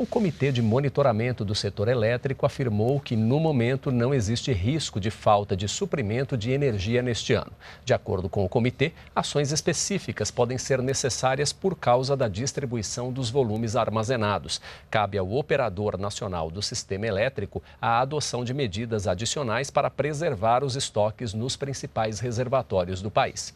O Comitê de Monitoramento do Setor Elétrico afirmou que, no momento, não existe risco de falta de suprimento de energia neste ano. De acordo com o comitê, ações específicas podem ser necessárias por causa da distribuição dos volumes armazenados. Cabe ao Operador Nacional do Sistema Elétrico a adoção de medidas adicionais para preservar os estoques nos principais reservatórios do país.